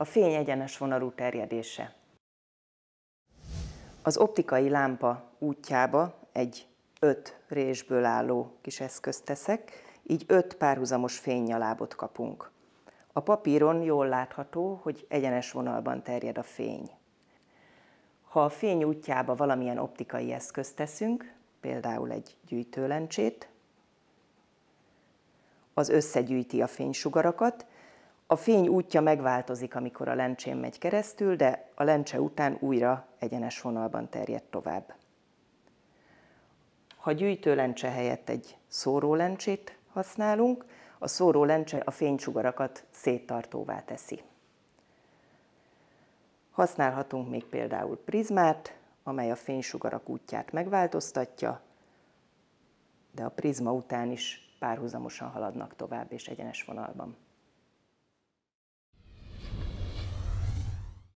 a fény egyenes vonalú terjedése. Az optikai lámpa útjába egy öt résből álló kis eszközt teszek, így öt párhuzamos fénynyalábot kapunk. A papíron jól látható, hogy egyenes vonalban terjed a fény. Ha a fény útjába valamilyen optikai eszközt teszünk, például egy gyűjtőlencsét, az összegyűjti a fénysugarakat, a fény útja megváltozik, amikor a lencsén megy keresztül, de a lencse után újra egyenes vonalban terjed tovább. Ha gyűjtőlencse helyett egy szórólencsét használunk, a szórólencse a fénysugarakat széttartóvá teszi. Használhatunk még például prizmát, amely a fénysugarak útját megváltoztatja, de a prizma után is párhuzamosan haladnak tovább és egyenes vonalban.